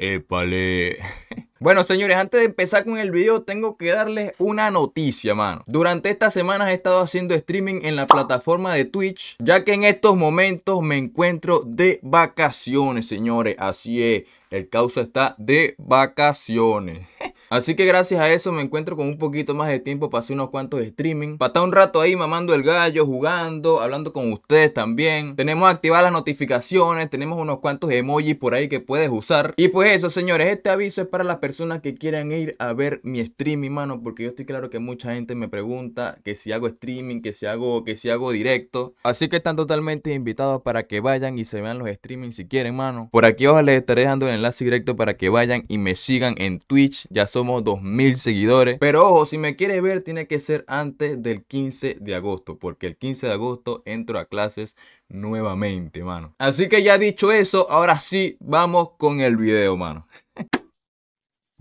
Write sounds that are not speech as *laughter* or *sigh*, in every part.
Épale. *laughs* Bueno, señores, antes de empezar con el video, tengo que darles una noticia, mano. Durante estas semanas he estado haciendo streaming en la plataforma de Twitch, ya que en estos momentos me encuentro de vacaciones, señores. Así es, el causa está de vacaciones. *laughs* Así que gracias a eso me encuentro con un poquito más de tiempo para hacer unos cuantos streaming. Para estar un rato ahí mamando el gallo, jugando, hablando con ustedes también. Tenemos activadas las notificaciones, tenemos unos cuantos emojis por ahí que puedes usar. Y pues eso, señores, este aviso es para las personas que quieran ir a ver mi streaming, mano. Porque yo estoy claro que mucha gente me pregunta que si hago streaming, que si hago, que si hago directo. Así que están totalmente invitados para que vayan y se vean los streaming si quieren, mano. Por aquí os les estaré dejando el enlace directo para que vayan y me sigan en Twitch. Ya son somos 2000 seguidores. Pero ojo, si me quieres ver, tiene que ser antes del 15 de agosto, porque el 15 de agosto entro a clases nuevamente, mano. Así que ya dicho eso, ahora sí, vamos con el video, mano. *laughs*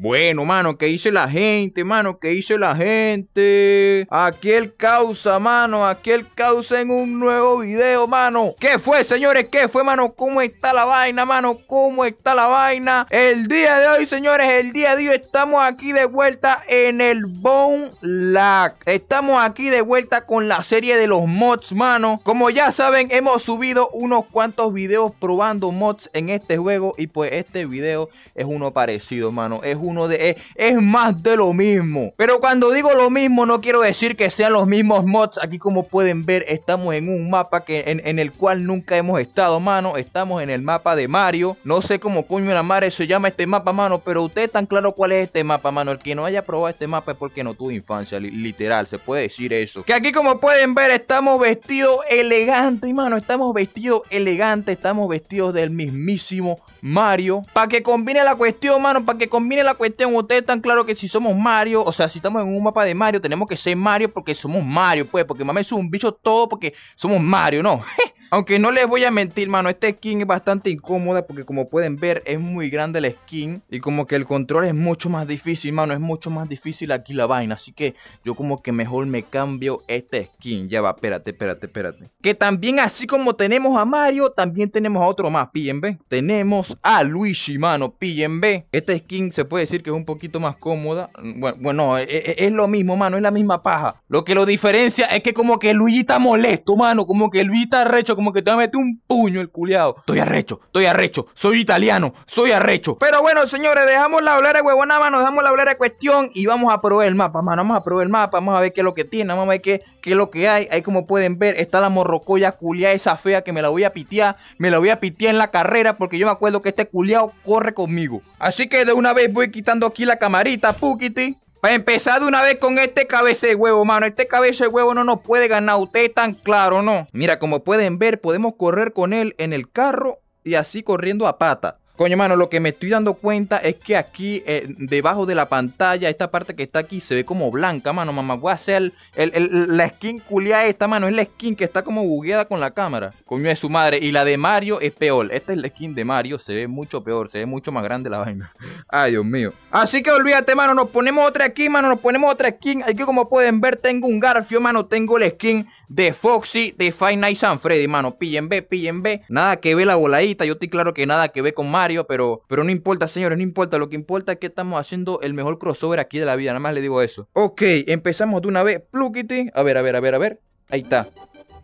Bueno, mano, ¿qué dice la gente, mano? ¿Qué dice la gente? Aquí el causa, mano. Aquí el causa en un nuevo video, mano. ¿Qué fue, señores? ¿Qué fue, mano? ¿Cómo está la vaina, mano? ¿Cómo está la vaina? El día de hoy, señores, el día de hoy estamos aquí de vuelta en el Bone Lag. Estamos aquí de vuelta con la serie de los mods, mano. Como ya saben, hemos subido unos cuantos videos probando mods en este juego. Y pues este video es uno parecido, mano. Es uno de eh, es más de lo mismo. Pero cuando digo lo mismo no quiero decir que sean los mismos mods. Aquí como pueden ver estamos en un mapa que, en, el cual nunca hemos estado, mano. Estamos en el mapa de Mario. No sé cómo coño la madre se llama este mapa, mano. Pero ustedes tan claro cuál es este mapa, mano. El que no haya probado este mapa es porque no tuvo infancia, literal. Se puede decir eso. Que aquí como pueden ver estamos vestidos elegante, mano. Estamos vestidos elegantes Estamos vestidos del mismísimo Mario. Para que combine la cuestión, mano. Para que combine la cuestión. Ustedes están claros que si somos Mario, o sea, si estamos en un mapa de Mario, tenemos que ser Mario porque somos Mario, pues. Porque mames es un bicho todo porque somos Mario, ¿no? *laughs* Aunque no les voy a mentir, mano. Esta skin es bastante incómoda porque como pueden ver, es muy grande la skin. Y como que el control es mucho más difícil, mano. Es mucho más difícil aquí la vaina. Así que yo como que mejor me cambio esta skin. Ya va, espérate, espérate, espérate. Que también así como tenemos a Mario, también tenemos a otro más. piden, ¿ven? Tenemos a Luigi, mano, B. Esta skin se puede decir que es un poquito más cómoda. Bueno, bueno e, e, e, es, lo mismo, mano, es la misma paja. Lo que lo diferencia es que como que Luigi está molesto, mano, como que Luigi está arrecho, como que te va a meter un puño el culiado. Estoy arrecho, estoy arrecho, soy italiano, soy arrecho. Pero bueno, señores, dejamos la hablar de huevona, mano, dejamos la hablar de cuestión y vamos a probar el mapa, mano, vamos a probar el mapa, vamos a ver qué es lo que tiene, vamos a ver qué que es lo que hay? Ahí como pueden ver, está la morrocoya culia esa fea que me la voy a pitear. Me la voy a pitear en la carrera porque yo me acuerdo que este culiao corre conmigo. Así que de una vez voy quitando aquí la camarita, Pukiti. Para empezar de una vez con este cabeza de huevo, mano. Este cabeza de huevo no nos puede ganar. Usted tan claro, ¿no? Mira, como pueden ver, podemos correr con él en el carro y así corriendo a pata. Coño, mano, lo que me estoy dando cuenta es que aquí, eh, debajo de la pantalla, esta parte que está aquí se ve como blanca, mano. Mamá, voy a hacer la skin culia esta, mano. Es la skin que está como bugueada con la cámara. Coño, es su madre. Y la de Mario es peor. Esta es la skin de Mario. Se ve mucho peor. Se ve mucho más grande la vaina. *laughs* Ay, Dios mío. Así que olvídate, mano. Nos ponemos otra aquí, mano. Nos ponemos otra skin. Aquí, como pueden ver, tengo un garfio, mano. Tengo la skin de Foxy, de Five Nights and Freddy, mano. Pillen B, pillen B. Nada que ve la voladita. Yo estoy claro que nada que ver con Mario, pero, pero no importa, señores, no importa. Lo que importa es que estamos haciendo el mejor crossover aquí de la vida. Nada más le digo eso. Ok, empezamos de una vez. Plukity. A ver, a ver, a ver, a ver. Ahí está.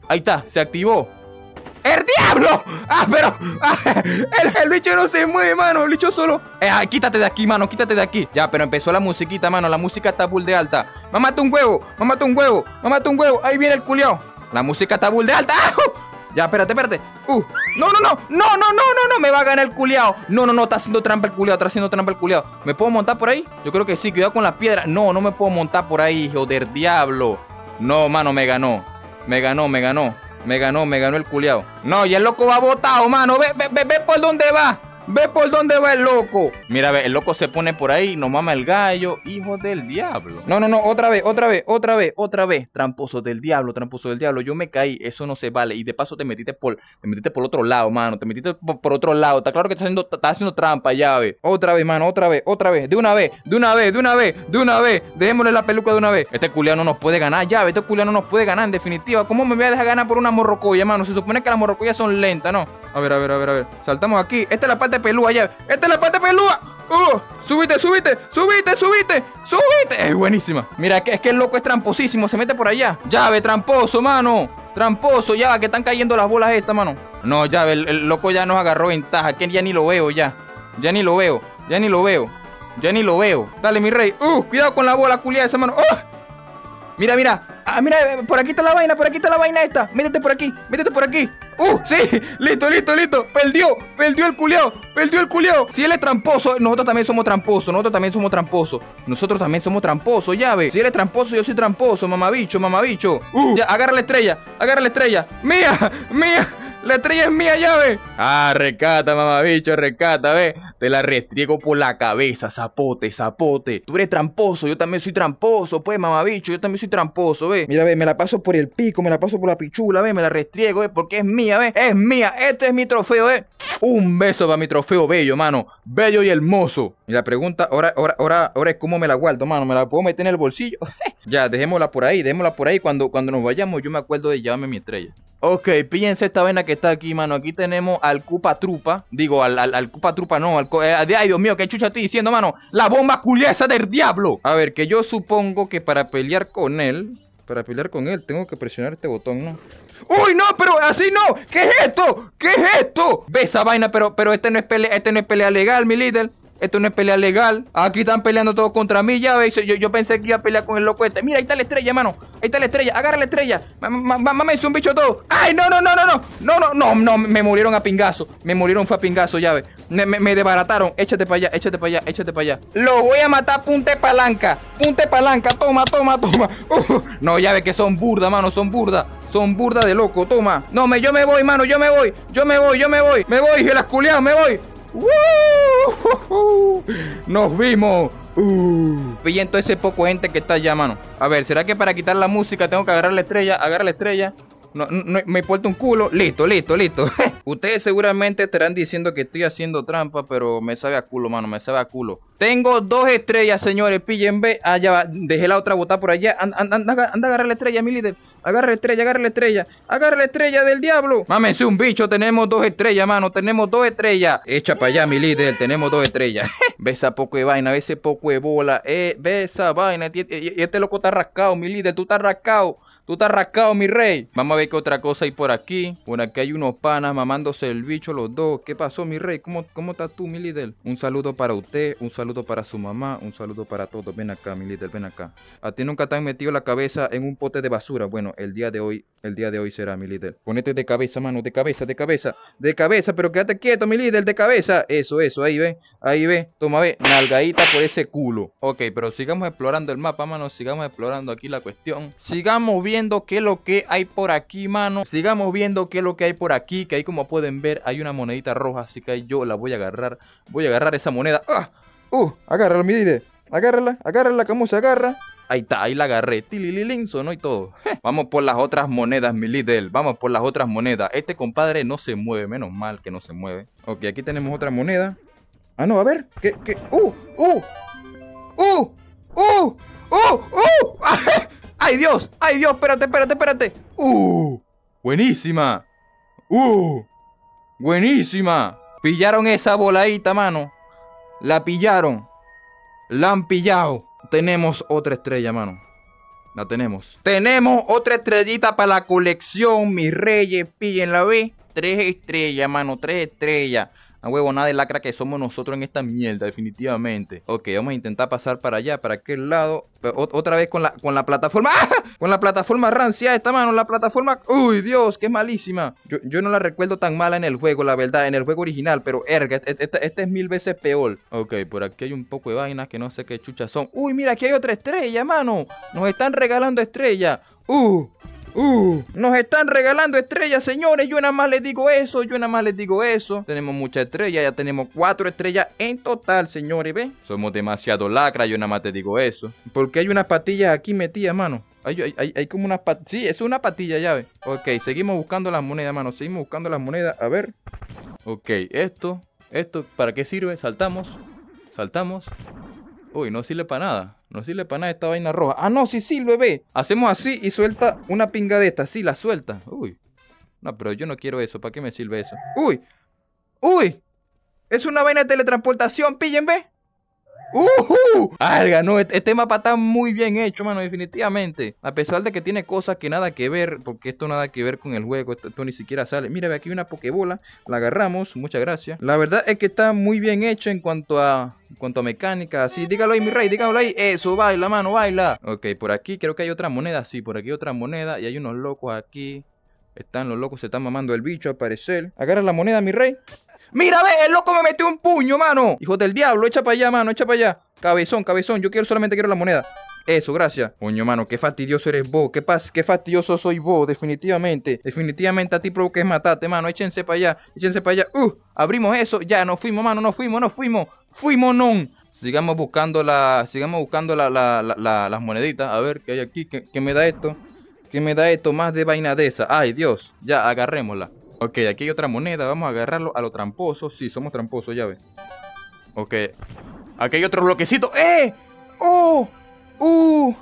Ahí está, se activó. ¡El diablo! ¡Ah, pero! Ah, el, el, bicho no se mueve, mano. El bicho solo. Eh, ah, quítate de aquí, mano. Quítate de aquí. Ya, pero empezó la musiquita, mano. La música está bull de alta. Mamate un huevo. Mamate un huevo. Mamate un huevo. Ahí viene el culiao. La música está bull de alta. ¡Ah! Ya, espérate, espérate. Uh. No, no, no, no, no, no, no, no, me va a ganar el culiao. No, no, no, está haciendo trampa el culiao, está haciendo trampa el culiao. ¿Me puedo montar por ahí? Yo creo que sí, cuidado con la piedra. No, no me puedo montar por ahí, hijo del diablo. No, mano, me ganó. Me ganó, me ganó. Me ganó, me ganó el culiao. No, y el loco va botado, mano. Ve, ve, ve, ve por dónde va. Ve por dónde va el loco. Mira, ve, el loco se pone por ahí, no mama el gallo, hijo del diablo. No, no, no, otra vez, otra vez, otra vez, otra vez. Tramposo del diablo, tramposo del diablo. Yo me caí, eso no se vale. Y de paso te metiste por, te metiste por otro lado, mano. Te metiste por, otro lado. Está claro que está haciendo, estás haciendo trampa, llave. Otra vez, mano, otra vez, otra vez. De una vez, de una vez, de una vez, de una vez. Dejémosle la peluca de una vez. Este culiano no nos puede ganar, ya llave. Este culiano no nos puede ganar, en definitiva. ¿Cómo me voy a dejar ganar por una morrocoya, mano? Se supone que las morrocoyas son lentas, ¿no? A ver, a ver, a ver, a ver. Saltamos aquí. Esta es la parte pelúa, ya. Esta es la parte pelúa. ¡Uh! ¡Subite, subite Subite, subite Subite subite. Es buenísima. Mira, es que el loco es tramposísimo. Se mete por allá. Llave, tramposo, mano. Tramposo, ya, que están cayendo las bolas estas, mano. No, llave, el, loco ya nos agarró ventaja. Que ya ni lo veo, ya. Ya ni lo veo. Ya ni lo veo. Ya ni lo veo. Dale, mi rey. ¡Uh! Cuidado con la bola culiada esa, mano. ¡Oh! Mira, mira. Ah, mira, eh, por aquí está la vaina, por aquí está la vaina esta. Métete por aquí, métete por aquí. ¡Uh! ¡Sí! ¡Listo, listo, listo! ¡Perdió! ¡Perdió el culeo ¡Perdió el culeo Si él es tramposo, nosotros también somos tramposos. Nosotros también somos tramposos. Nosotros también somos tramposos, llave. Si es tramposo, yo soy tramposo, mamabicho, mamabicho. ¡Uh! Ya, agarra la estrella. Agarra la estrella. ¡Mía! ¡Mía! La estrella es mía, llave. Ah, rescata, mamabicho, recata, ve. Te la restriego por la cabeza, zapote, zapote. Tú eres tramposo, yo también soy tramposo, pues, mamabicho, yo también soy tramposo, ve. Mira, ve, me la paso por el pico, me la paso por la pichula, ve, me la restriego, ve, porque es mía, ve. Es mía, esto es mi trofeo, ve. Un beso para mi trofeo bello, mano. Bello y hermoso. Y la pregunta ahora, ahora, ahora, ahora es cómo me la guardo, mano. ¿Me la puedo meter en el bolsillo? *laughs* ya, dejémosla por ahí, dejémosla por ahí. Cuando, cuando nos vayamos, yo me acuerdo de llamarme mi estrella. Ok, píllense esta vena que está aquí, mano. Aquí tenemos al Cupa Trupa. Digo, al, al, Cupa Trupa no. Al, eh, ay, Dios mío, qué chucha estoy diciendo, mano. La bomba culiesa del diablo. A ver, que yo supongo que para pelear con él. Para pelear con él, tengo que presionar este botón, ¿no? ¡Uy, no! ¡Pero así no! ¿Qué es esto? ¿Qué es esto? Ve esa vaina, pero, pero este no es pelea, este no es pelea legal, mi líder. Esto no es pelea legal. Aquí están peleando todos contra mí, ya ves Yo, yo, pensé que iba a pelear con el loco este. Mira, ahí está la estrella, mano. Ahí está la estrella. Agarra la estrella. Mamá, hizo un bicho todo. ¡Ay, no, no, no, no, no! No, no, no, no. Me murieron a pingazo. Me murieron fue a pingazo, ya ves. Me, desbarataron. Échate para allá, échate para allá, échate para allá. Lo voy a matar, punte palanca. Punte palanca. Toma, toma, toma. *laughs* no, ya ves que son burda, mano. Son burdas son burda de loco, toma. No, me, yo me voy, mano, yo me voy. Yo me voy, yo me voy. Me voy, las culeadas, me voy. Nos vimos. Uh. ese poco gente que está allá, mano. A ver, ¿será que para quitar la música tengo que agarrar la estrella? Agarra la estrella no, no, me importa un culo, listo, listo, listo. *laughs* Ustedes seguramente estarán diciendo que estoy haciendo trampa, pero me sabe a culo, mano, me sabe a culo. Tengo dos estrellas, señores, píllenme. Allá va, dejé la otra botada por allá. Anda, anda, anda, agarra la estrella, mi líder. Agarra la estrella, agarra la estrella. Agarra la estrella del diablo. es un bicho, tenemos dos estrellas, mano, tenemos dos estrellas. Echa para allá, mi líder, tenemos dos estrellas. besa *laughs* poco de vaina, besa poco de bola. Eh, besa vaina. Y este loco está rascado, mi líder, tú estás rascado. Tú estás rascado, mi rey. Vamos a ver qué otra cosa hay por aquí. Bueno, aquí hay unos panas mamándose el bicho los dos. ¿Qué pasó, mi rey? ¿Cómo, cómo estás tú, mi líder? Un saludo para usted, un saludo para su mamá, un saludo para todos. Ven acá, mi líder, ven acá. A ti nunca te han metido la cabeza en un pote de basura. Bueno, el día de hoy, el día de hoy será, mi líder. Ponete de cabeza, mano, de cabeza, de cabeza, de cabeza, pero quédate quieto, mi líder, de cabeza. Eso, eso, ahí ve, ahí ve. Toma, ve, nalgadita por ese culo. Ok, pero sigamos explorando el mapa, mano, sigamos explorando aquí la cuestión. Sigamos viendo viendo qué lo que hay por aquí, mano. Sigamos viendo que lo que hay por aquí. Que ahí como pueden ver hay una monedita roja. Así que yo la voy a agarrar. Voy a agarrar esa moneda. ¡Ah! ¡Uh! Agárrala, mi dile. Agárrala, agárrala, como se agarra. Ahí está, ahí la agarré. Tilililin sonó y todo. Vamos por las otras monedas, mi líder. Vamos por las otras monedas. Este compadre no se mueve. Menos mal que no se mueve. Ok, aquí tenemos otra moneda. Ah, no, a ver. ¿Qué? ¿Qué? ¡Uh! ¡Uh! ¡Uh! ¡Uh! ¡Uh! ¡Uh! ¡Ah! ¡Ay, Dios! ¡Ay, Dios! ¡Espérate, espérate, espérate! ¡Uh! ¡Buenísima! ¡Uh! ¡Buenísima! Pillaron esa boladita, mano. La pillaron. La han pillado. Tenemos otra estrella, mano. La tenemos. Tenemos otra estrellita para la colección, mis reyes. Píllenla, ¿ve? Tres estrellas, mano. Tres estrellas. A ah, huevo, nada de lacra que somos nosotros en esta mierda, definitivamente. Ok, vamos a intentar pasar para allá, para aquel lado. otra vez con la, con la plataforma. ¡Ah! Con la plataforma rancia esta mano. La plataforma. Uy, Dios, qué malísima. Yo, no la recuerdo tan mala en el juego, la verdad. En el juego original. Pero erga, este, este, este es mil veces peor. Ok, por aquí hay un poco de vainas que no sé qué chuchas son. Uy, mira, aquí hay otra estrella, mano. Nos están regalando estrella. Uh, Uh, nos están regalando estrellas, señores. Yo nada más les digo eso. Yo nada más les digo eso. Tenemos muchas estrellas. Ya tenemos cuatro estrellas en total, señores. ¿Ve? Somos demasiado lacra. Yo nada más te digo eso. Porque hay unas patillas aquí metidas, mano. Hay, como una patilla. Sí, es una patilla, ya Ok, seguimos buscando las monedas, mano. Seguimos buscando las monedas. A ver. Ok, esto. Esto, ¿para qué sirve? Saltamos. Saltamos. Uy, no sirve para nada. No sirve para nada esta vaina roja. Ah, no, sí sirve, ve. Hacemos así y suelta una pinga de esta. Sí, la suelta. Uy. No, pero yo no quiero eso. ¿Para qué me sirve eso? Uy. Uy. Es una vaina de teletransportación, pillen, ve. uh! Alga, no, este, este mapa está muy bien hecho, mano, definitivamente. A pesar de que tiene cosas que nada que ver, porque esto nada que ver con el juego, esto, ni siquiera sale. Mira, ve aquí hay una pokebola, la agarramos, muchas gracias. La verdad es que está muy bien hecho en cuanto a en cuanto a mecánica, sí, dígalo ahí, mi rey, dígalo ahí. Eso, baila, mano, baila. Ok, por aquí creo que hay otra moneda. Sí, por aquí otra moneda. Y hay unos locos aquí. Están los locos, se están mamando el bicho al parecer. Agarra la moneda, mi rey. Mira, ve, el loco me metió un puño, mano. Hijo del diablo, echa para allá, mano, echa para allá. Cabezón, cabezón, yo quiero solamente quiero la moneda. Eso, gracias. Coño, mano, qué fastidioso eres vos. Qué, qué fastidioso soy vos, definitivamente. Definitivamente a ti provoques matarte, mano. Échense para allá, échense para allá. Uh, abrimos eso. Ya, nos fuimos, mano, nos fuimos, nos fuimos. Fuimos, non. Sigamos buscando la. Sigamos buscando las moneditas. A ver qué hay aquí. ¿Qué, me da esto? ¿Qué me da esto? Más de vaina Ay, Dios. Ya, agarrémosla. Ok, aquí hay otra moneda. Vamos a agarrarlo a los tramposos Sí, somos tramposos, ya ve. Ok. Aquí hay otro bloquecito. ¡Eh! ¡Oh! ¡Uh!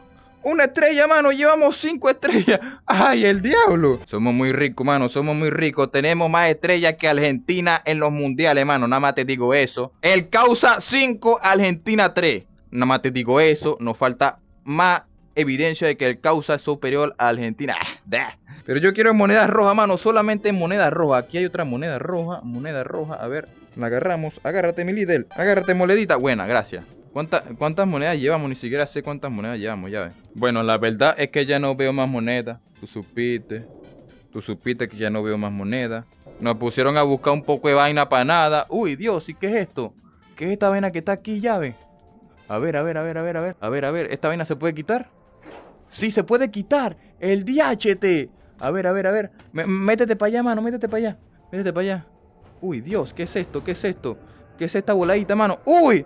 Una estrella, mano. Llevamos cinco estrellas. ¡Ay, el diablo! Somos muy ricos, mano. Somos muy ricos. Tenemos más estrellas que Argentina en los mundiales, mano. Nada más te digo eso. El causa 5, Argentina 3. Nada más te digo eso. Nos falta más evidencia de que el causa es superior a Argentina. Ah, Pero yo quiero en moneda roja, mano. Solamente en moneda roja. Aquí hay otra moneda roja. Moneda roja. A ver. La agarramos. Agárrate, mi líder. Agárrate, moledita. Buena, gracias. ¿Cuántas monedas llevamos? Ni siquiera sé cuántas monedas llevamos, ya Bueno, la verdad es que ya no veo más monedas. Tú supiste. Tú supiste que ya no veo más monedas. Nos pusieron a buscar un poco de vaina para nada. Uy, Dios, ¿y qué es esto? ¿Qué es esta vaina que está aquí, llave? A ver, a ver, a ver, a ver, a ver. A ver, a ver, ¿esta vaina se puede quitar? Sí, se puede quitar. El DHT. A ver, a ver, a ver. métete para allá, mano, métete para allá. Métete para allá. Uy, Dios, ¿qué es esto? ¿Qué es esto? ¿Qué es esta voladita, mano? ¡Uy!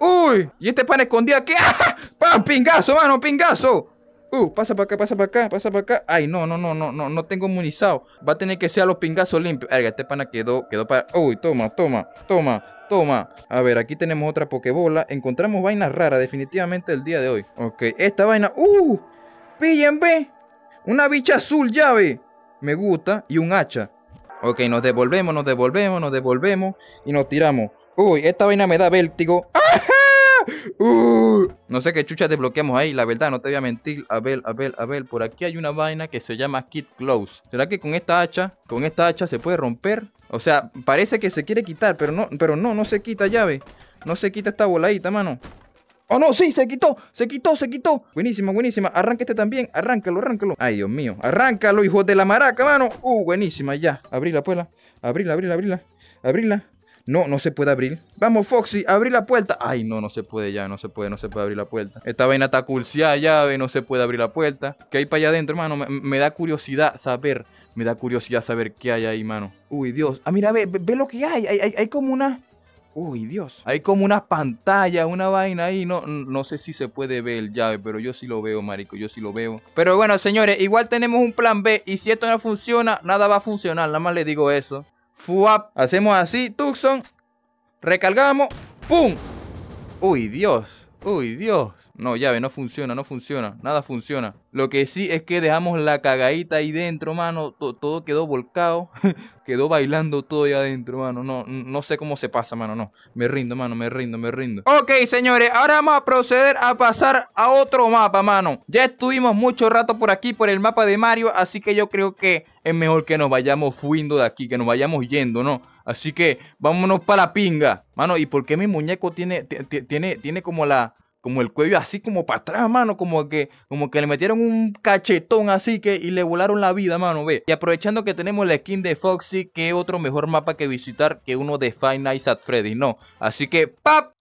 ¡Uy! ¿Y este pana escondido aquí? *laughs* ¡Ah! ¡Pam! ¡Pingazo, mano! ¡Pingazo! Uh, pasa para acá, pasa para acá, pasa para acá. Ay, no, no, no, no, no, no tengo munizado. Va a tener que ser a los pingazos limpios. Ay, este pana quedó, quedó para. Uy, toma, toma, toma, toma. A ver, aquí tenemos otra pokebola. Encontramos vaina rara, definitivamente el día de hoy. Ok, esta vaina. ¡Uh! ¡Pillen, Una bicha azul, llave. Me gusta. Y un hacha. Ok, nos devolvemos, nos devolvemos, nos devolvemos. Y nos tiramos. Uy, esta vaina me da vértigo. Uh. no sé qué chucha desbloqueamos ahí, la verdad, no te voy a mentir. A ver, a ver, a ver, por aquí hay una vaina que se llama Kit Close. ¿Será que con esta hacha, con esta hacha se puede romper? O sea, parece que se quiere quitar, pero no, pero no, no se quita llave. No se quita esta boladita, mano. ¡Oh, no! ¡Sí! ¡Se quitó! ¡Se quitó! ¡Se quitó! Buenísima, buenísima. Arranca este también. Arráncalo, arráncalo. Ay, Dios mío. Arráncalo, hijo de la maraca, mano. Uh, buenísima, ya. la puela. Abríla, abrila, abrila. Abríla no, no se puede abrir. Vamos, Foxy, abrí la puerta. Ay, no, no se puede ya, no se puede, no se puede abrir la puerta. Esta vaina está cursiada llave, no se puede abrir la puerta. ¿Qué hay para allá adentro, hermano? Me, da curiosidad saber. Me da curiosidad saber qué hay ahí, mano. Uy, Dios. Ah, mira, ve, ve, lo que hay. Hay, como una... Uy, Dios. Hay como una pantalla, una vaina ahí. No, no sé si se puede ver el llave, pero yo sí lo veo, marico. Yo sí lo veo. Pero bueno, señores, igual tenemos un plan B. Y si esto no funciona, nada va a funcionar. Nada más le digo eso. Fuap. Hacemos así, Tucson. Recargamos. ¡Pum! Uy, Dios. Uy, Dios. No, llave, no funciona, no funciona. Nada funciona. Lo que sí es que dejamos la cagadita ahí dentro, mano. todo quedó volcado. *laughs* quedó bailando todo ahí adentro, mano. No, no sé cómo se pasa, mano. No. Me rindo, mano. Me rindo, me rindo. Ok, señores. Ahora vamos a proceder a pasar a otro mapa, mano. Ya estuvimos mucho rato por aquí, por el mapa de Mario. Así que yo creo que es mejor que nos vayamos fuindo de aquí, que nos vayamos yendo, ¿no? Así que vámonos para la pinga. Mano, ¿y por qué mi muñeco tiene, tiene, tiene como la como el cuello así como para atrás, mano, como que, como que le metieron un cachetón así que y le volaron la vida, mano, ve. Y aprovechando que tenemos la skin de Foxy, ¿qué otro mejor mapa que visitar que uno de Five Nights at Freddy? No, así que ¡pap!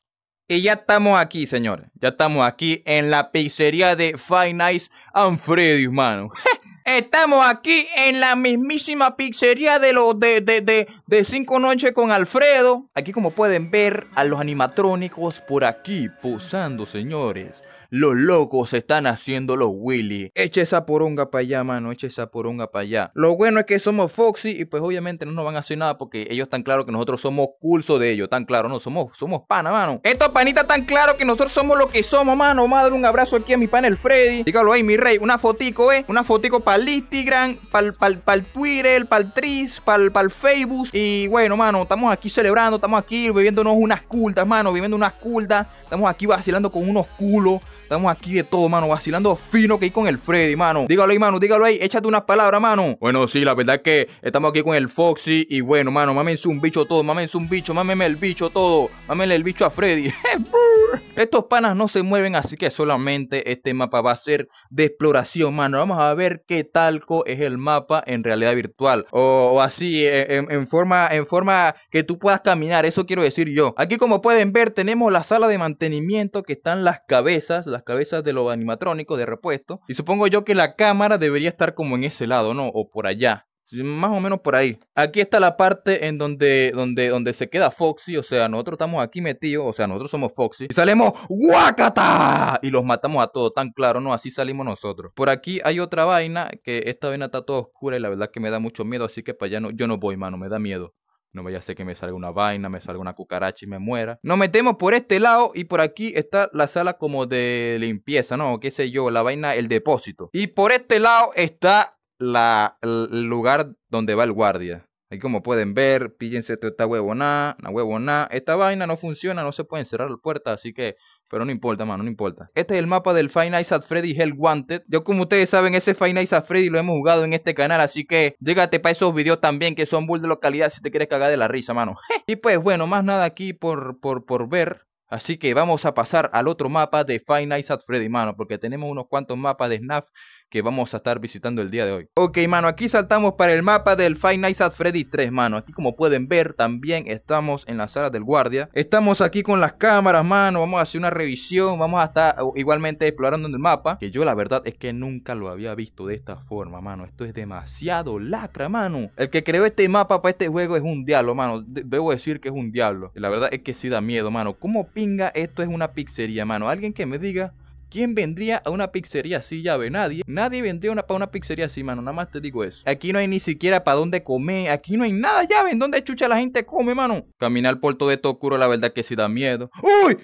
Y ya estamos aquí, señores. Ya estamos aquí en la pizzería de Five Nights at Freddy, mano. *laughs* Estamos aquí en la mismísima pizzería de los de, de, de, Cinco Noches con Alfredo. Aquí como pueden ver a los animatrónicos por aquí posando, señores. Los locos están haciendo los Willy. Eche esa poronga para allá, mano. Eche esa poronga para allá. Lo bueno es que somos Foxy y pues obviamente no nos van a hacer nada porque ellos están claros que nosotros somos culso de ellos. Tan claro, no, somos, somos pana, mano. Estos panitas tan claros que nosotros somos lo que somos, mano. Vamos un abrazo aquí a mi pan el Freddy. Dígalo ahí, mi rey. Una fotico, eh. Una fotico para el Instagram, para el Twitter, para el Tris, para el Facebook. Y bueno, mano, estamos aquí celebrando, estamos aquí bebiéndonos unas cultas, mano. Bebiendo unas cultas. Estamos aquí vacilando con unos culos. Estamos aquí de todo, mano, vacilando fino que hay con el Freddy, mano. Dígalo ahí, mano, dígalo ahí, échate unas palabras, mano. Bueno, sí, la verdad es que estamos aquí con el Foxy y bueno, mano, mámense un bicho todo, mámense un bicho, mámenme el bicho todo, mámenle el bicho a Freddy. *laughs* Estos panas no se mueven, así que solamente este mapa va a ser de exploración, mano. Vamos a ver qué talco es el mapa en realidad virtual o, así, eh, en, forma, en forma que tú puedas caminar, eso quiero decir yo. Aquí como pueden ver tenemos la sala de mantenimiento que están las cabezas, cabezas de los animatrónicos de repuesto. Y supongo yo que la cámara debería estar como en ese lado, ¿no? O por allá. Más o menos por ahí. Aquí está la parte en donde, donde, donde se queda Foxy. O sea, nosotros estamos aquí metidos. O sea, nosotros somos Foxy. Y salimos ¡Wakata! Y los matamos a todos, tan claro, ¿no? Así salimos nosotros. Por aquí hay otra vaina. Que esta vaina está toda oscura y la verdad que me da mucho miedo. Así que para allá no, yo no voy, mano. Me da miedo. No vaya a ser que me salga una vaina, me salga una cucaracha y me muera. Nos metemos por este lado y por aquí está la sala como de limpieza, ¿no? ¿Qué sé yo? La vaina, el depósito. Y por este lado está la, el lugar donde va el guardia. Ahí como pueden ver, píllense esta huevona, una huevona. Esta vaina no funciona, no se pueden cerrar las puertas, así que... Pero no importa, mano, no importa. Este es el mapa del Five Nights at Freddy Hell Wanted. Yo como ustedes saben, ese Five Nights at Freddy lo hemos jugado en este canal, así que... Llégate para esos videos también, que son bull de localidad si te quieres cagar de la risa, mano. *laughs* y pues, bueno, más nada aquí por, por, por ver. Así que vamos a pasar al otro mapa de Five Nights at Freddy, mano, porque tenemos unos cuantos mapas de Snaf que vamos a estar visitando el día de hoy. Ok, mano, aquí saltamos para el mapa del Five Nights at Freddy 3, mano. Aquí como pueden ver, también estamos en la sala del guardia. Estamos aquí con las cámaras, mano. Vamos a hacer una revisión. Vamos a estar uh, igualmente explorando en el mapa. Que yo la verdad es que nunca lo había visto de esta forma, mano. Esto es demasiado lacra, mano. El que creó este mapa para este juego es un diablo, mano. debo decir que es un diablo. La verdad es que sí da miedo, mano. ¿Cómo pinga esto es una pizzería, mano? Alguien que me diga... ¿Quién vendría a una pizzería así, llave? Nadie. Nadie vendría una, para una pizzería así, mano. Nada más te digo eso. Aquí no hay ni siquiera para dónde comer. Aquí no hay nada, llave. ¿En dónde chucha la gente come, mano? Caminar por todo esto oscuro, la verdad que sí da miedo. ¡Uy!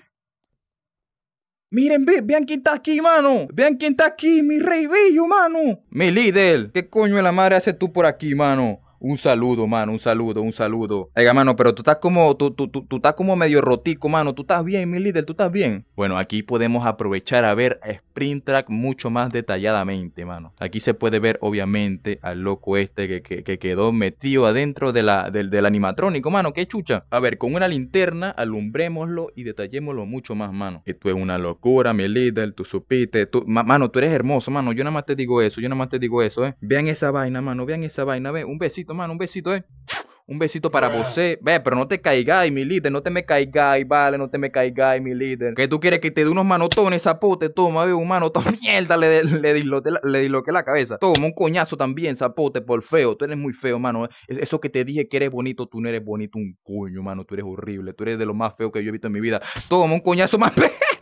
Miren, vean quién está aquí, mano. Vean quién está aquí, mi rey bello, mano. Mi líder. ¿Qué coño de la madre haces tú por aquí, mano? Un saludo, mano, un saludo, un saludo. Oiga, mano, pero tú estás como, tú, tú, tú, estás como medio rotico, mano. Tú estás bien, mi líder, tú estás bien. Bueno, aquí podemos aprovechar a ver Sprint Track mucho más detalladamente, mano. Aquí se puede ver, obviamente, al loco este que, quedó metido adentro de la, del, animatrónico, mano. Qué chucha. A ver, con una linterna alumbrémoslo y detallémoslo mucho más, mano. Esto es una locura, mi líder, tú supiste. Tú, mano, tú eres hermoso, mano. Yo nada más te digo eso, yo nada más te digo eso, eh. Vean esa vaina, mano, vean esa vaina, ve. Un besito un besito, eh. Un besito para yeah. vos. Eh. Ve, pero no te caigáis, mi líder. No te me caigáis, vale. No te me caigáis, mi líder. Que tú quieres que te dé unos manotones, zapote. Toma, ve, un manotón. *laughs* Mierda, le, le, disloqué la, le la cabeza. Toma, un coñazo también, zapote, por feo. Tú eres muy feo, mano. Eh. Eso que te dije que eres bonito, tú no eres bonito un coño, mano. Tú eres horrible. Tú eres de lo más feo que yo he visto en mi vida. Toma, un coñazo más. *laughs*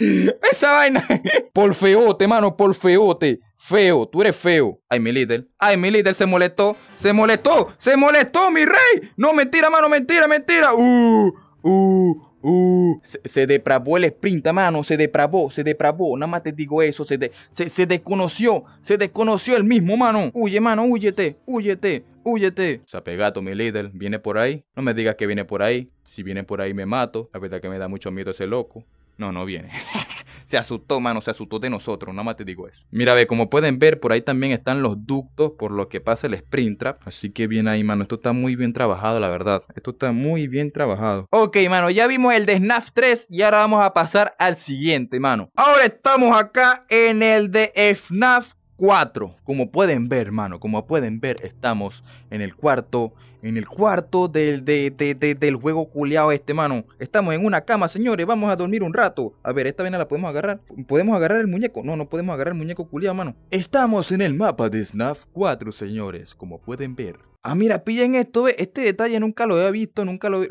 Esa vaina. *laughs* Por feote, mano, por feote feo, tú eres feo. Ay, mi líder. Ay, mi líder se molestó, se molestó, se molestó, mi rey. No, mentira, mano, mentira, mentira. Uh, uh, uh. Se, depravó el sprint, mano, se depravó, se depravó. Nada más te digo eso, se, se, desconoció, se desconoció el mismo, mano. Huye, mano, huyete, huyete, huyete. pegato mi líder, viene por ahí. No me digas que viene por ahí. Si viene por ahí me mato. La verdad que me da mucho miedo ese loco. No, no viene. *laughs* se asustó, mano, se asustó de nosotros, nada más te digo eso. Mira, ve, como pueden ver, por ahí también están los ductos por lo que pasa el sprint trap. Así que viene ahí, mano, esto está muy bien trabajado, la verdad. Esto está muy bien trabajado. Ok, mano, ya vimos el de Snap 3 y ahora vamos a pasar al siguiente, mano. Ahora estamos acá en el de FNAF 4. Como pueden ver, mano, como pueden ver, estamos en el cuarto, en el cuarto del, del juego culeado este, mano. Estamos en una cama, señores, vamos a dormir un rato. A ver, esta vena la podemos agarrar. ¿Podemos agarrar el muñeco? No, no podemos agarrar el muñeco culeado, mano. Estamos en el mapa de Snaf 4, señores, como pueden ver ah, mira, pillen esto, ve, este detalle nunca lo había visto, nunca lo,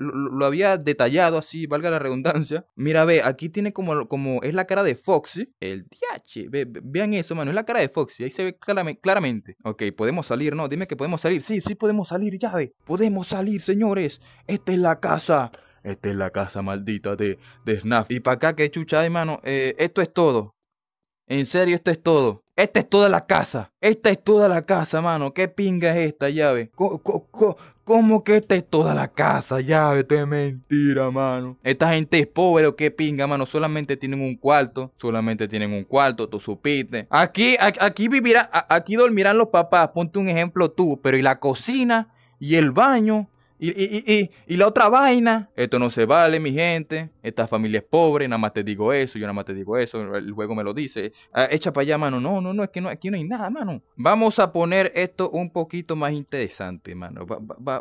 había detallado así, valga la redundancia. Mira, ve, aquí tiene como, como es la cara de Foxy, el DH, vean eso, mano, es la cara de Foxy, ahí se ve claramente, Ok, podemos salir, no, dime que podemos salir, sí, sí podemos salir, ya ve, podemos salir, señores, esta es la casa. Esta es la casa maldita de, de Snaf. Y para acá, que chucha, hermano. Eh, esto es todo. En serio, esto es todo. Esta es toda la casa. Esta es toda la casa, mano. ¿Qué pinga es esta llave? ¿Cómo, que esta es toda la casa, llave? Te mentira, mano. Esta gente es pobre o qué pinga, mano. Solamente tienen un cuarto. Solamente tienen un cuarto, tú supiste. Aquí, aquí vivirá, aquí dormirán los papás. Ponte un ejemplo tú. Pero ¿y la cocina? ¿Y el baño? Y, la otra vaina, esto no se vale, mi gente, esta familia es pobre, nada más te digo eso, yo nada más te digo eso, el juego me lo dice. Ah, echa para allá, mano, no, no, no, es que no, aquí no hay nada, mano. Vamos a poner esto un poquito más interesante, mano.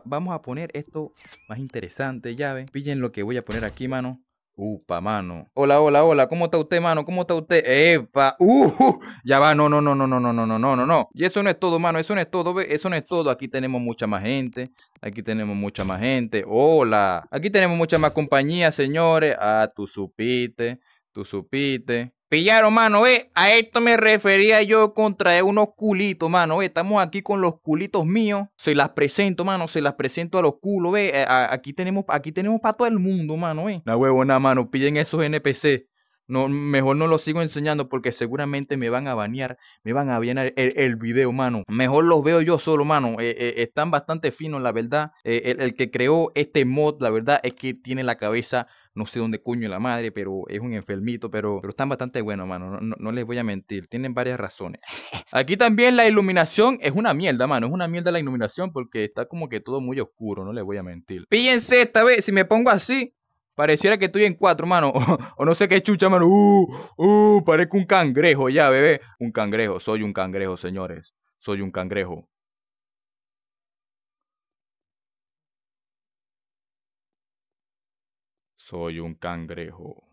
vamos a poner esto más interesante, ya ven. Pillen lo que voy a poner aquí, mano. Upa, mano. Hola, hola, hola. ¿Cómo está usted, mano? ¿Cómo está usted? ¡Epa! ¡Uh! *laughs* Ya va, no, no, no, no, no, no, no, no, no, no, no. Y eso no es todo, mano. Eso no es todo, ¿ve? Eso no es todo. Aquí tenemos mucha más gente. Aquí tenemos mucha más gente. Hola. Aquí tenemos mucha más compañía, señores. Ah, tú supiste. Tú supiste. Pillaron, mano, eh. A esto me refería yo contra unos culitos, mano, eh. Estamos aquí con los culitos míos. Se las presento, mano. Se las presento a los culos, ve. Aquí tenemos, aquí tenemos para todo el mundo, mano, eh. La huevona, mano. piden esos NPC. No, mejor no lo sigo enseñando porque seguramente me van a banear, me van a banear el, video, mano. Mejor los veo yo solo, mano. Eh, eh, están bastante finos, la verdad. Eh, el, que creó este mod, la verdad, es que tiene la cabeza, no sé dónde cuño la madre, pero es un enfermito, pero, pero están bastante buenos, mano. No, no les voy a mentir, tienen varias razones. *laughs* Aquí también la iluminación es una mierda, mano. Es una mierda la iluminación porque está como que todo muy oscuro, no les voy a mentir. Fíjense esta vez, si me pongo así, Pareciera que estoy en cuatro, mano. *laughs* O, no sé qué chucha, mano. Uh, uh, parezco un cangrejo ya, bebé. Un cangrejo, soy un cangrejo, señores. Soy un cangrejo. Soy un cangrejo.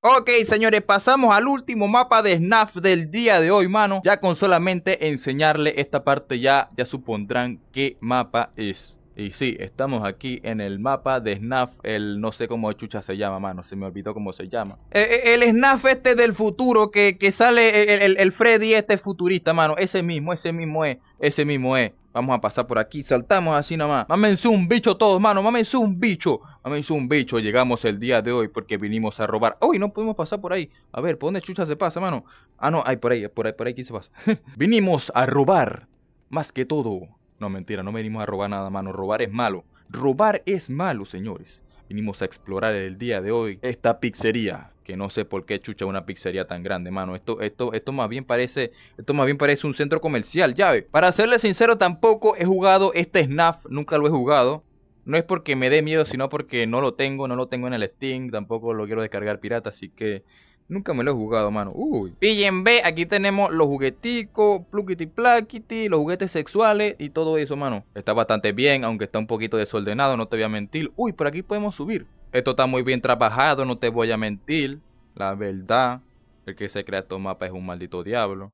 Ok, señores, pasamos al último mapa de Snaf del día de hoy, mano. Ya con solamente enseñarle esta parte ya, ya supondrán qué mapa es. Y sí, estamos aquí en el mapa de Snaf, el no sé cómo chucha se llama, mano, se me olvidó cómo se llama. E, e, el, Snaf este del futuro que, sale, el, el, Freddy este futurista, mano, ese mismo, ese mismo es, ese mismo es. Vamos a pasar por aquí, saltamos así nomás. Mámense un bicho todos, mano, mámense un bicho. Mámense un bicho, llegamos el día de hoy porque vinimos a robar. Uy, no pudimos pasar por ahí. A ver, ¿por dónde chucha se pasa, mano? Ah, no, hay por ahí, por ahí, por ahí, ¿quién se pasa? *laughs* vinimos a robar, más que todo. No, mentira, no venimos a robar nada, mano. Robar es malo. Robar es malo, señores. Vinimos a explorar el día de hoy esta pizzería. Que no sé por qué chucha una pizzería tan grande, mano. Esto, esto, esto más bien parece. Esto más bien parece un centro comercial, llave. Para serle sincero, tampoco he jugado este snap. Nunca lo he jugado. No es porque me dé miedo, sino porque no lo tengo, no lo tengo en el Steam, tampoco lo quiero descargar pirata, así que Nunca me lo he jugado, mano. Uy. Pillen B, aquí tenemos los jugueticos, Plukity Plukity los juguetes sexuales y todo eso, mano. Está bastante bien, aunque está un poquito desordenado, no te voy a mentir. Uy, por aquí podemos subir. Esto está muy bien trabajado, no te voy a mentir. La verdad, el que se crea estos mapas es un maldito diablo.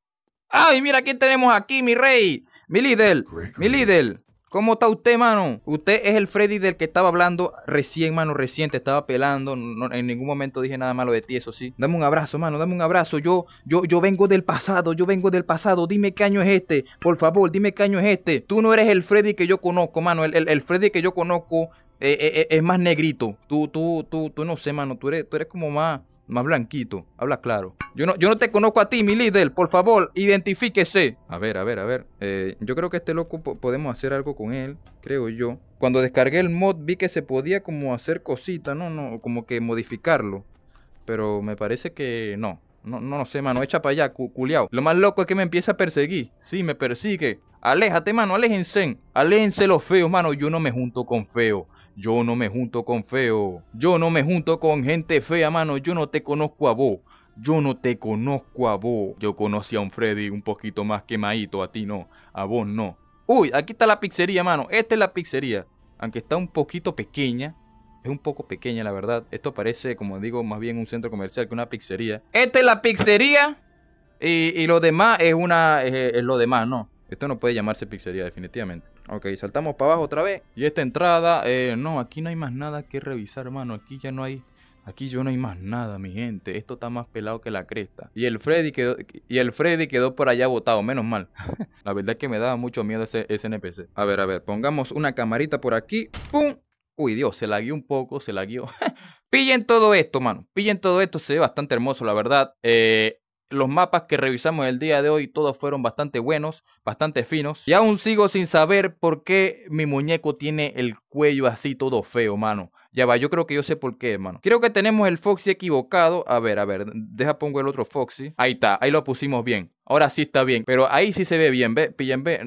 ¡Ay, mira quién tenemos aquí, mi rey! ¡Mi líder! ¡Mi líder! ¿Cómo está usted, mano? Usted es el Freddy del que estaba hablando recién, mano, recién te estaba pelando. en ningún momento dije nada malo de ti, eso sí. Dame un abrazo, mano, dame un abrazo. Yo, yo, yo vengo del pasado, yo vengo del pasado. Dime qué año es este, por favor, dime qué año es este. Tú no eres el Freddy que yo conozco, mano. El, Freddy que yo conozco eh, eh, eh, es más negrito. Tú, tú, tú, tú no sé, mano. Tú eres, tú eres como más más blanquito, habla claro. Yo no, yo no te conozco a ti, mi líder, por favor, identifíquese. A ver, a ver, a ver. Eh, yo creo que este loco podemos hacer algo con él, creo yo. Cuando descargué el mod vi que se podía como hacer cosita, no, no, como que modificarlo. Pero me parece que no. No, no, sé, mano. Echa para allá, Lo más loco es que me empieza a perseguir. Sí, me persigue. Aléjate, mano. Aléjense. Aléjense los feos, mano. Yo no me junto con feo. Yo no me junto con feo. Yo no me junto con gente fea, mano. Yo no te conozco a vos. Yo no te conozco a vos. Yo conocí a un Freddy un poquito más quemadito. A ti no. A vos no. Uy, aquí está la pizzería, mano. Esta es la pizzería. Aunque está un poquito pequeña. Es un poco pequeña, la verdad. Esto parece, como digo, más bien un centro comercial que una pizzería. Esta es la pizzería y, lo demás es una lo demás, ¿no? Esto no puede llamarse pizzería, definitivamente. Ok, saltamos para abajo otra vez. Y esta entrada, eh, no, aquí no hay más nada que revisar, hermano. Aquí ya no hay... Aquí yo no hay más nada, mi gente. Esto está más pelado que la cresta. Y el Freddy quedó, y el Freddy quedó por allá botado, menos mal. *laughs* la verdad es que me daba mucho miedo ese, ese NPC. A ver, a ver, pongamos una camarita por aquí. ¡Pum! Uy, Dios, se la guió un poco, se la guió *laughs* pillen todo esto, mano. Pillen todo esto, se ve bastante hermoso, la verdad. Eh, los mapas que revisamos el día de hoy, todos fueron bastante buenos, bastante finos. Y aún sigo sin saber por qué mi muñeco tiene el cuello así todo feo, mano. Ya va, yo creo que yo sé por qué, mano. Creo que tenemos el Foxy equivocado. A ver, a ver, deja pongo el otro Foxy. Ahí está, ahí lo pusimos bien. Ahora sí está bien, pero ahí sí se ve bien, ve, pillen, ve.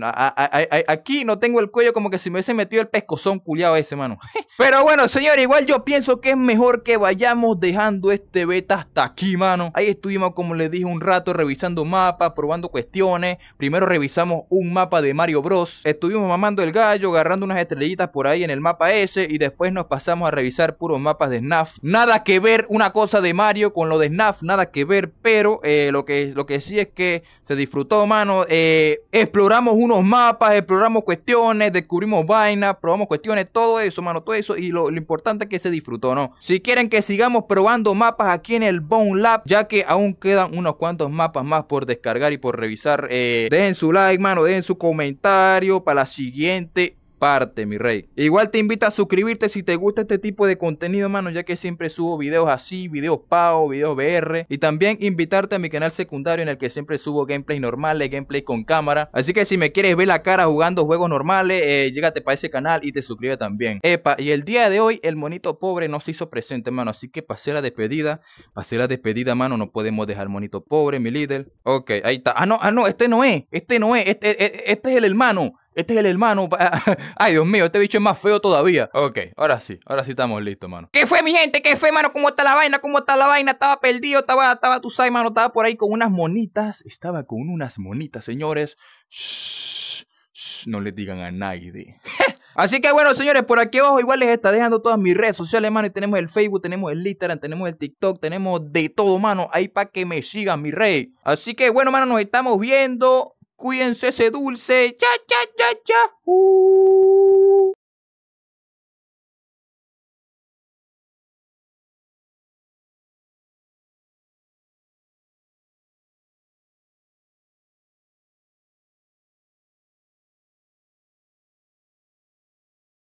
aquí no tengo el cuello como que si me hubiese metido el pescozón culiado ese, mano. *laughs* pero bueno, señor, igual yo pienso que es mejor que vayamos dejando este beta hasta aquí, mano. Ahí estuvimos, como les dije, un rato revisando mapas, probando cuestiones. Primero revisamos un mapa de Mario Bros. Estuvimos mamando el gallo, agarrando unas estrellitas por ahí en el mapa ese y después nos pasamos a revisar puros mapas de SNAF. Nada que ver una cosa de Mario con lo de SNAF, nada que ver, pero eh, lo, que, lo que sí es que se disfrutó, mano. Eh, exploramos unos mapas, exploramos cuestiones, descubrimos vainas, probamos cuestiones, todo eso, mano, todo eso. Y lo, importante es que se disfrutó, ¿no? Si quieren que sigamos probando mapas aquí en el Bone Lab, ya que aún quedan unos cuantos mapas más por descargar y por revisar, eh, dejen su like, mano, dejen su comentario para la siguiente parte, mi rey. E igual te invito a suscribirte si te gusta este tipo de contenido, mano, ya que siempre subo videos así, videos PAO, videos BR. Y también invitarte a mi canal secundario en el que siempre subo gameplay normales, gameplay con cámara. Así que si me quieres ver la cara jugando juegos normales, eh, llégate para ese canal y te suscribe también. Epa, y el día de hoy el monito pobre no se hizo presente, mano. Así que pasé la despedida, pasé la despedida, mano. No podemos dejar monito pobre, mi líder. Ok, ahí está. Ah, no, ah, no, este no es, este no es, este, e, e, este es el hermano. Este es el hermano. *laughs* Ay, Dios mío, este bicho es más feo todavía. Ok, ahora sí, ahora sí estamos listos, mano. ¿Qué fue, mi gente? ¿Qué fue, mano? ¿Cómo está la vaina? ¿Cómo está la vaina? Estaba perdido, estaba, estaba, tú sabes, mano, estaba por ahí con unas monitas. Estaba con unas monitas, señores. no le digan a nadie. *laughs* Así que bueno, señores, por aquí abajo igual les está dejando todas mis redes sociales, mano. Y tenemos el Facebook, tenemos el Instagram, tenemos el TikTok, tenemos de todo, mano. Ahí para que me sigan, mi rey. Así que bueno, mano, nos estamos viendo. Cuídense ese dulce. Cha, cha, cha, cha. Uh.